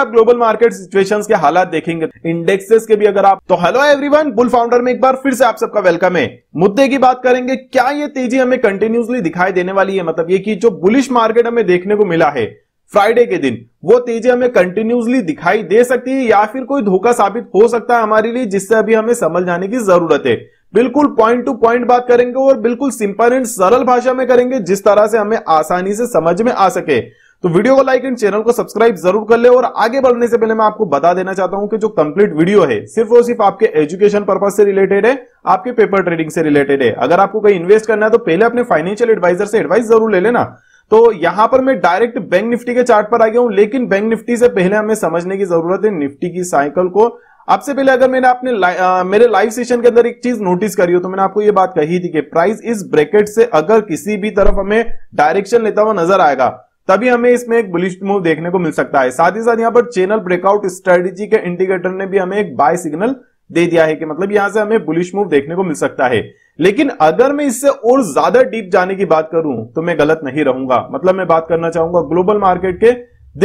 आप global market situations के हालात देखेंगे इंडेक्सेस के भी अगर आप तो हेलो एवरीवन बुल फाउंडर में एक बार फिर से आप सबका वेलकम है मुद्दे की बात करेंगे क्या ये तेजी हमें कंटिन्यूसली दिखाई देने वाली है मतलब ये कि जो बुलिश मार्केट हमें देखने को मिला है फ्राइडे के दिन वो तेजी हमें कंटिन्यूसली दिखाई दे सकती है या फिर कोई धोखा साबित हो सकता है हमारे लिए जिससे अभी हमें समझ जाने की जरूरत है बिल्कुल पॉइंट टू पॉइंट बात करेंगे और बिल्कुल सिंपल एंड सरल भाषा में करेंगे जिस तरह से हमें आसानी से समझ में आ सके तो वीडियो को लाइक एंड चैनल को सब्सक्राइब जरूर कर ले और आगे बढ़ने से पहले मैं आपको बता देना चाहता हूं कि जो कंप्लीट वीडियो है सिर्फ और सिर्फ आपके एजुकेशन पर्पज से रिलेटेड है आपके पेपर ट्रेडिंग से रिलेटेड है अगर आपको कहीं इन्वेस्ट करना है तो पहले अपने फाइनेंशियल एडवाइजर से एडवाइस जरूर ले लेना तो यहां पर मैं डायरेक्ट बैंक निफ्टी के चार्ट पर आ गया हूं लेकिन बैंक निफ्टी से पहले हमें समझने की जरूरत है निफ्टी की साइकिल को आपसे पहले अगर मैंने अपने आ, मेरे लाइव सेशन के अंदर एक चीज नोटिस करी हो तो मैंने आपको ये बात कही थी कि प्राइस इस ब्रैकेट से अगर किसी भी तरफ हमें डायरेक्शन लेता हुआ नजर आएगा तभी हमें इसमें एक बुलिश मूव देखने को मिल सकता है साथ ही साथ यहाँ पर चैनल ब्रेकआउट स्ट्रेटेजी के इंडिकेटर ने भी हमें एक बाय सिग्नल दे दिया है कि मतलब यहां से हमें बुलिश मूव देखने को मिल सकता है लेकिन अगर मैं इससे और ज्यादा डीप जाने की बात करूं तो मैं गलत नहीं रहूंगा मतलब मैं बात करना चाहूंगा ग्लोबल मार्केट के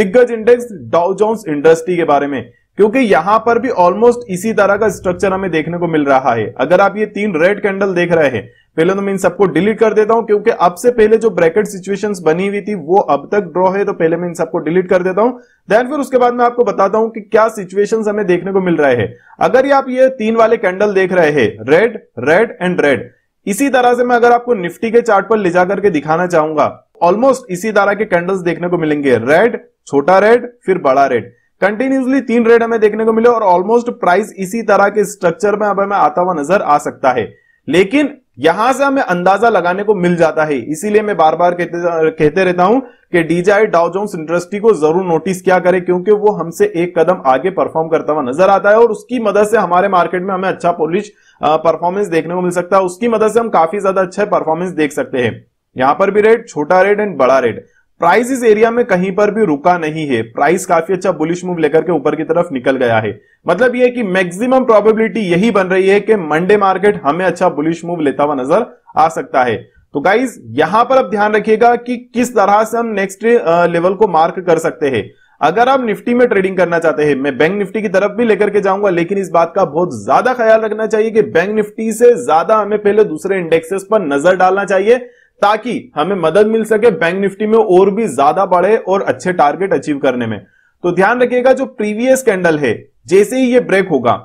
दिग्गज इंडेक्स डाउजोन्स इंडस्ट्री के बारे में क्योंकि यहां पर भी ऑलमोस्ट इसी तरह का स्ट्रक्चर हमें देखने को मिल रहा है अगर आप ये तीन रेड कैंडल देख रहे हैं पहले तो मैं इन सबको डिलीट कर देता हूं क्योंकि अब से पहले जो ब्रैकेट सिचुएशंस बनी हुई थी वो अब तक ड्रॉ है तो पहले मैं इन सबको डिलीट कर देता हूं देन फिर उसके बाद मैं आपको बताता हूं कि क्या सिचुएशंस हमें देखने को मिल रहे हैं अगर ये आप ये तीन वाले कैंडल देख रहे हैं रेड रेड एंड रेड इसी तरह से मैं अगर आपको निफ्टी के चार्ट पर ले जाकर के दिखाना चाहूंगा ऑलमोस्ट इसी तरह के कैंडल्स देखने को मिलेंगे रेड छोटा रेड फिर बड़ा रेड कंटिन्यूसली तीन रेड हमें देखने को मिले और ऑलमोस्ट प्राइस इसी तरह के स्ट्रक्चर में अब हमें आता हुआ नजर आ सकता है लेकिन यहां से हमें अंदाजा लगाने को मिल जाता है इसीलिए मैं बार बार कहते कहते रहता हूं कि डीजाई डाउजोन्स इंडस्ट्री को जरूर नोटिस क्या करें क्योंकि वो हमसे एक कदम आगे परफॉर्म करता हुआ नजर आता है और उसकी मदद से हमारे मार्केट में हमें अच्छा पॉलिश परफॉर्मेंस देखने को मिल सकता है उसकी मदद से हम काफी ज्यादा अच्छा परफॉर्मेंस देख सकते हैं यहां पर भी रेट छोटा रेट एंड बड़ा रेट प्राइस इस एरिया में कहीं पर भी रुका नहीं है प्राइस काफी अच्छा बुलिश मूव लेकर के ऊपर की तरफ निकल गया है मतलब ये कि मैक्सिमम प्रोबेबिलिटी यही बन रही है कि मंडे मार्केट हमें अच्छा बुलिश मूव लेता हुआ नजर आ सकता है तो गाइज यहां पर आप ध्यान रखिएगा कि किस तरह से हम नेक्स्ट लेवल को मार्क कर सकते हैं अगर आप निफ्टी में ट्रेडिंग करना चाहते हैं मैं बैंक निफ्टी की तरफ भी लेकर के जाऊंगा लेकिन इस बात का बहुत ज्यादा ख्याल रखना चाहिए कि बैंक निफ्टी से ज्यादा हमें पहले दूसरे इंडेक्सेस पर नजर डालना चाहिए ताकि हमें मदद मिल सके बैंक निफ्टी में और भी ज्यादा बढ़े और अच्छे टारगेट अचीव करने में तो ध्यान रखिएगा जो प्रीवियस कैंडल है जैसे ही ये ब्रेक होगा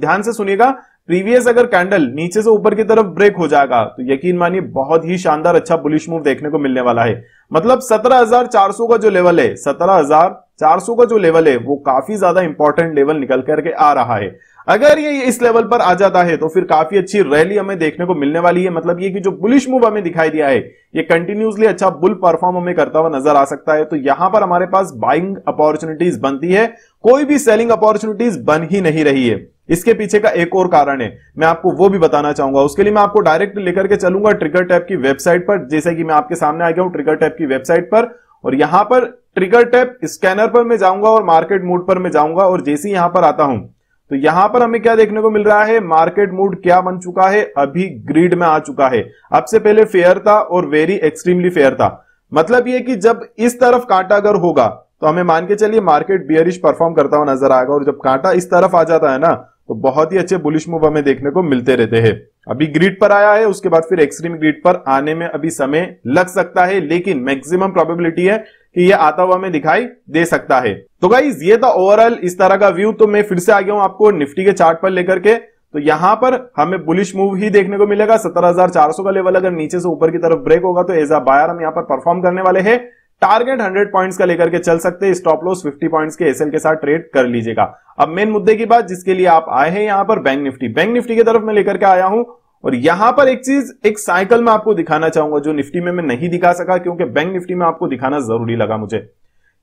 ध्यान से सुनिएगा प्रीवियस अगर कैंडल नीचे से ऊपर की तरफ ब्रेक हो जाएगा तो यकीन मानिए बहुत ही शानदार अच्छा बुलिश मूव देखने को मिलने वाला है मतलब 17,400 का जो लेवल है 17,400 का जो लेवल है वो काफी ज्यादा इंपॉर्टेंट लेवल निकल करके आ रहा है अगर ये इस लेवल पर आ जाता है तो फिर काफी अच्छी रैली हमें देखने को मिलने वाली है मतलब ये कि जो बुलिश मूव हमें दिखाई दिया है ये कंटिन्यूसली अच्छा बुल परफॉर्म हमें करता हुआ नजर आ सकता है तो यहां पर हमारे पास बाइंग अपॉर्चुनिटीज बनती है कोई भी सेलिंग अपॉर्चुनिटीज बन ही नहीं रही है इसके पीछे का एक और कारण है मैं आपको वो भी बताना चाहूंगा उसके लिए मैं आपको डायरेक्ट लेकर के चलूंगा ट्रिकर टैप की वेबसाइट पर जैसे कि मैं आपके सामने आ गया हूं ट्रिकर टैप की वेबसाइट पर और यहां पर ट्रिगर टैप स्कैनर पर मैं जाऊंगा और मार्केट मोड पर मैं जाऊंगा और जैसे यहां पर आता हूं तो यहां पर हमें क्या देखने को मिल रहा है मार्केट मूड क्या बन चुका है अभी ग्रीड में आ चुका है अब से पहले फेयर था और वेरी एक्सट्रीमली फेयर था मतलब ये कि जब इस तरफ कांटा अगर होगा तो हमें मान के चलिए मार्केट बियरिश परफॉर्म करता हुआ नजर आएगा और जब कांटा इस तरफ आ जाता है ना तो बहुत ही अच्छे बुलिश मूव हमें देखने को मिलते रहते हैं अभी ग्रिड पर आया है उसके बाद फिर एक्सट्रीम ग्रिड पर आने में अभी समय लग सकता है लेकिन मैक्सिमम प्रोबेबिलिटी है कि ये आता हुआ हमें दिखाई दे सकता है तो गाइज ये था ओवरऑल इस तरह का व्यू तो मैं फिर से आ गया हूं आपको निफ्टी के चार्ट पर लेकर के तो यहां पर हमें बुलिश मूव ही देखने को मिलेगा 17,400 का लेवल अगर नीचे से ऊपर की तरफ ब्रेक होगा तो एज अ बायर हम यहां पर परफॉर्म करने वाले हैं टारगेट 100 पॉइंट्स का लेकर के चल सकते हैं स्टॉप लॉस 50 पॉइंट्स के एसएल के साथ ट्रेड कर लीजिएगा अब मेन मुद्दे की बात जिसके लिए आप आए हैं यहां पर बैंक निफ्टी बैंक निफ्टी की तरफ मैं लेकर के आया हूं और यहां पर एक चीज एक साइकिल में आपको दिखाना चाहूंगा जो निफ्टी में मैं नहीं दिखा सका क्योंकि बैंक निफ्टी में आपको दिखाना जरूरी लगा मुझे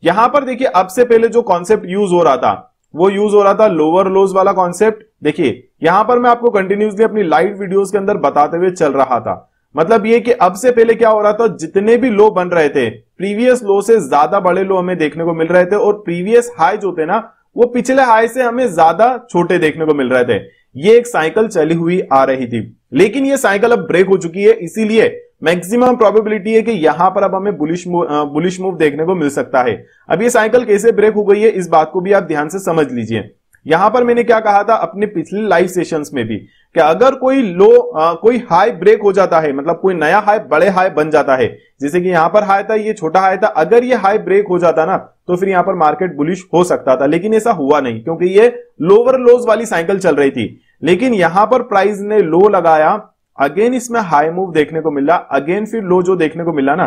यहां पर देखिए अब से पहले जो कॉन्सेप्ट यूज हो रहा था वो यूज हो रहा था लोअर लोज वाला कॉन्सेप्ट देखिए यहां पर मैं आपको कंटिन्यूसली अपनी लाइव वीडियोस के अंदर बताते हुए चल रहा था मतलब ये कि अब से पहले क्या हो रहा था जितने भी लो बन रहे थे प्रीवियस लो से ज्यादा बड़े लो हमें देखने को मिल रहे थे और प्रीवियस हाई जो थे ना वो पिछले हाई से हमें ज्यादा छोटे देखने को मिल रहे थे ये एक साइकिल चली हुई आ रही थी लेकिन ये साइकिल अब ब्रेक हो चुकी है इसीलिए मैक्सिमम प्रोबेबिलिटी है कि यहां पर अब हमें बुलिश मूव बुलिश मूव देखने को मिल सकता है अब ये साइकिल कैसे ब्रेक हो गई है इस बात को भी आप ध्यान से समझ लीजिए यहां पर मैंने क्या कहा था अपने पिछले लाइव सेशंस में भी कि अगर कोई लो आ, कोई हाई ब्रेक हो जाता है मतलब कोई नया हाई बड़े हाई बन जाता है जैसे कि यहां पर हाई था ये छोटा हाई था अगर ये हाई ब्रेक हो जाता ना तो फिर यहां पर मार्केट बुलिश हो सकता था लेकिन ऐसा हुआ नहीं क्योंकि ये लोअर लोज वाली साइकिल चल रही थी लेकिन यहां पर प्राइस ने लो लगाया अगेन इसमें हाई मूव देखने को मिला अगेन फिर लो जो देखने को मिला ना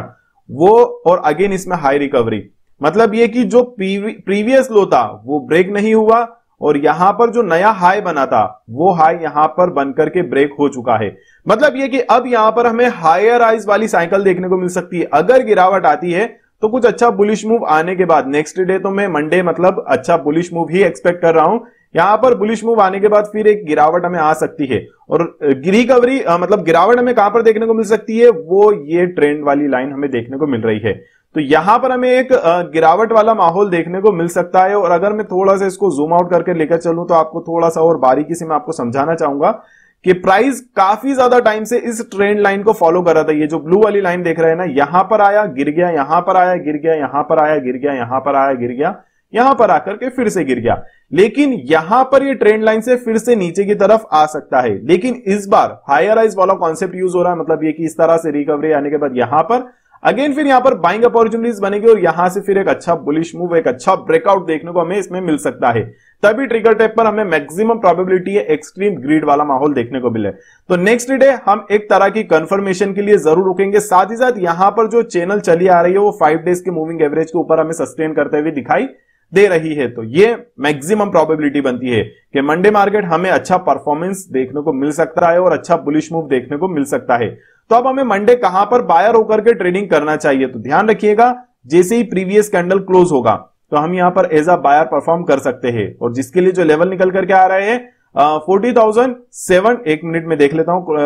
वो और अगेन इसमें हाई रिकवरी मतलब ये कि जो प्रीवियस लो था वो ब्रेक नहीं हुआ और यहां पर जो नया हाई बना था वो हाई यहां पर बनकर के ब्रेक हो चुका है मतलब ये कि अब यहां पर हमें हायर आइज वाली साइकिल देखने को मिल सकती है अगर गिरावट आती है तो कुछ अच्छा बुलिश मूव आने के बाद नेक्स्ट डे तो मैं मंडे मतलब अच्छा बुलिश मूव ही एक्सपेक्ट कर रहा हूं यहां पर बुलिश मूव आने के बाद फिर एक गिरावट हमें आ सकती है और रिकवरी मतलब गिरावट हमें कहां पर देखने को मिल सकती है वो ये ट्रेंड वाली लाइन हमें देखने को मिल रही है तो यहां पर हमें एक गिरावट वाला माहौल देखने को मिल सकता है और अगर मैं थोड़ा सा इसको जूम आउट करके लेकर चलूं तो आपको थोड़ा सा और बारीकी से मैं आपको समझाना चाहूंगा कि प्राइस काफी ज्यादा टाइम से इस ट्रेंड लाइन को फॉलो कर रहा था ये जो ब्लू वाली लाइन देख रहे हैं ना यहां पर आया गिर गया यहां पर आया गिर गया यहां पर आया गिर गया यहां पर आया गिर गया, यहां पर आया, गिर गया यहां पर आकर के फिर से गिर गया लेकिन यहां पर ये ट्रेंड लाइन से फिर से नीचे की तरफ आ सकता है लेकिन इस बार हायर आइज वाला कॉन्सेप्ट यूज हो रहा है मतलब ये कि इस तरह से रिकवरी आने के बाद यहां पर अगेन फिर यहां पर बाइंग अपॉर्चुनिटीज बनेगी और यहां से फिर एक अच्छा बुलिश मूव एक अच्छा ब्रेकआउट देखने को हमें इसमें मिल सकता है तभी ट्रिगर टेप पर हमें मैक्सिमम प्रोबेबिलिटी है एक्सट्रीम ग्रीड वाला माहौल देखने को मिले तो नेक्स्ट डे हम एक तरह की कंफर्मेशन के लिए जरूर रुकेंगे साथ ही साथ यहां पर जो चैनल चली आ रही है वो फाइव डेज के मूविंग एवरेज के ऊपर हमें सस्टेन करते हुए दिखाई दे रही है तो ये मैक्सिमम प्रोबेबिलिटी बनती है कि मंडे मार्केट हमें अच्छा परफॉर्मेंस देखने को मिल सकता है और अच्छा बुलिश मूव देखने को मिल सकता है तो अब हमें मंडे कहां पर बायर होकर के ट्रेडिंग करना चाहिए तो ध्यान रखिएगा जैसे ही प्रीवियस कैंडल क्लोज होगा तो हम यहां पर एज अ बायर परफॉर्म कर सकते हैं और जिसके लिए जो लेवल निकल करके आ रहे हैं फोर्टी थाउजेंड सेवन एक मिनट में देख लेता हूं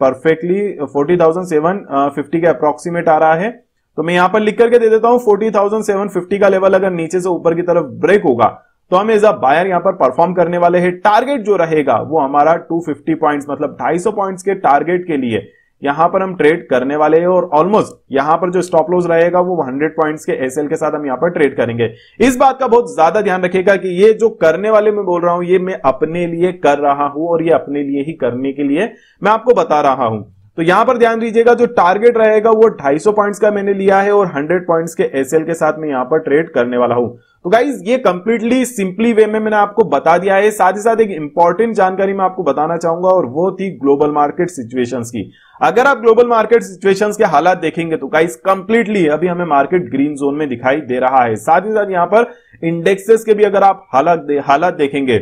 perfectly forty thousand seven fifty के अप्रोक्सीमेट आ रहा है तो मैं यहां पर लिख करके दे देता हूं 40,750 का लेवल अगर नीचे से ऊपर की तरफ ब्रेक होगा तो हम एज अ बायर यहां पर परफॉर्म करने वाले हैं टारगेट जो रहेगा वो हमारा 250 पॉइंट्स मतलब 250 पॉइंट्स के टारगेट के लिए यहां पर हम ट्रेड करने वाले हैं और ऑलमोस्ट यहां पर जो स्टॉप लॉस रहेगा वो 100 पॉइंट्स के एसएल के साथ हम यहां पर ट्रेड करेंगे इस बात का बहुत ज्यादा ध्यान रखेगा कि ये जो करने वाले मैं बोल रहा हूं ये मैं अपने लिए कर रहा हूं और ये अपने लिए ही करने के लिए मैं आपको बता रहा हूं तो यहां पर ध्यान दीजिएगा जो टारगेट रहेगा वो 250 पॉइंट्स का मैंने लिया है और 100 पॉइंट्स के एसएल के साथ में यहां पर ट्रेड करने वाला हूं तो गाइज ये कंप्लीटली सिंपली वे में मैंने आपको बता दिया है साथ ही साथ एक इंपॉर्टेंट जानकारी मैं आपको बताना चाहूंगा और वो थी ग्लोबल मार्केट सिचुएशन की अगर आप ग्लोबल मार्केट सिचुएशन के हालात देखेंगे तो गाइज कंप्लीटली अभी हमें मार्केट ग्रीन जोन में दिखाई दे रहा है साथ ही साथ यहां पर इंडेक्सेस के भी अगर आप हालात हालात देखेंगे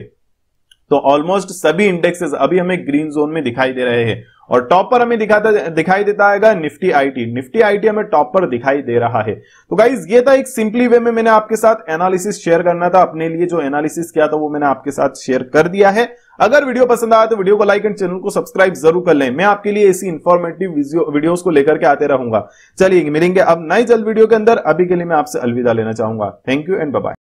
तो ऑलमोस्ट सभी इंडेक्सेस अभी हमें ग्रीन जोन में दिखाई दे रहे हैं और टॉप पर हमें दिखाता दिखाई देता आएगा निफ्टी आईटी निफ्टी आईटी हमें टॉप पर दिखाई दे रहा है तो गाइज ये था एक सिंपली वे में मैंने आपके साथ एनालिसिस शेयर करना था अपने लिए जो एनालिसिस किया था वो मैंने आपके साथ शेयर कर दिया है अगर वीडियो पसंद आया तो वीडियो को लाइक एंड चैनल को सब्सक्राइब जरूर कर लें मैं आपके लिए ऐसी इन्फॉर्मेटिव वीडियोस को लेकर के आते रहूंगा चलिए मिलेंगे अब नई जल्द वीडियो के अंदर अभी के लिए मैं आपसे अलविदा लेना चाहूंगा थैंक यू एंड बाय